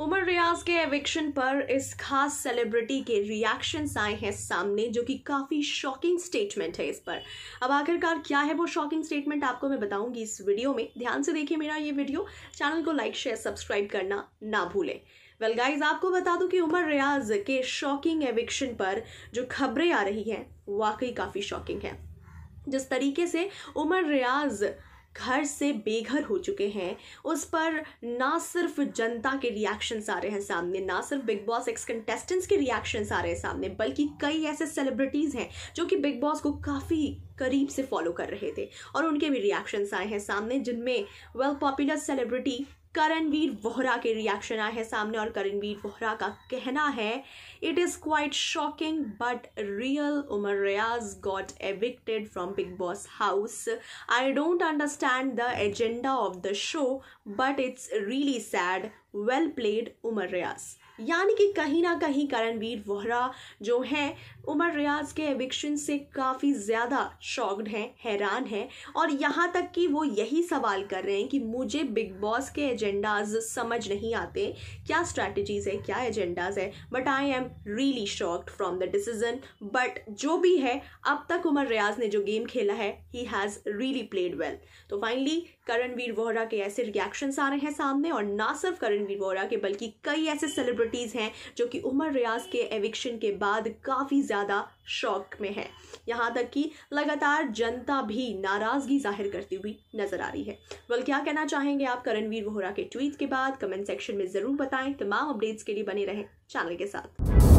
उमर रियाज के एविक्शन पर इस खास सेलिब्रिटी के रिएक्शंस आए हैं सामने जो कि काफ़ी शॉकिंग स्टेटमेंट है इस पर अब आखिरकार क्या है वो शॉकिंग स्टेटमेंट आपको मैं बताऊंगी इस वीडियो में ध्यान से देखिए मेरा ये वीडियो चैनल को लाइक शेयर सब्सक्राइब करना ना भूलें वेल well गाइज आपको बता दूं कि उमर रियाज के शॉकिंग एविक्शन पर जो खबरें आ रही हैं वाकई काफ़ी शॉकिंग है जिस तरीके से उमर रियाज घर से बेघर हो चुके हैं उस पर ना सिर्फ जनता के रिएक्शंस आ रहे हैं सामने ना सिर्फ बिग बॉस एक्स कंटेस्टेंट्स के रिएक्शंस आ रहे हैं सामने बल्कि कई ऐसे सेलिब्रिटीज़ हैं जो कि बिग बॉस को काफ़ी करीब से फॉलो कर रहे थे और उनके भी रिएक्शंस आए हैं सामने जिनमें well popular celebrity Karanveer Vohra के रिएक्शन आए हैं सामने और करणवीर वोहरा का कहना है it is quite shocking but real Umar Riaz got evicted from Bigg Boss house I don't understand the agenda of the show but it's really sad well played Umar Riaz यानी कि कहीं ना कहीं करणवीर वोहरा जो हैं उमर रियाज के एविक्शन से काफ़ी ज़्यादा शॉक्ड हैं हैरान हैं और यहाँ तक कि वो यही सवाल कर रहे हैं कि मुझे बिग बॉस के एजेंडाज समझ नहीं आते क्या स्ट्रैटेजीज है क्या एजेंडाज है but I am really shocked from the decision but जो भी है अब तक उमर रियाज ने जो गेम खेला है he has really played well तो फाइनली करणवीर वोहरा के ऐसे रिएक्शंस आ रहे हैं सामने और ना सिर्फ करण रणवीर वोरा के बल्कि कई ऐसे सेलिब्रिटीज़ हैं जो कि उमर रियाज के एविक्शन के बाद काफ़ी ज़्यादा शौक में है यहाँ तक कि लगातार जनता भी नाराज़गी जाहिर करती हुई नज़र आ रही है वल क्या कहना चाहेंगे आप करणवीर वोहरा के ट्वीट के बाद कमेंट सेक्शन में ज़रूर बताएं तमाम अपडेट्स के लिए बने रहें चैनल के साथ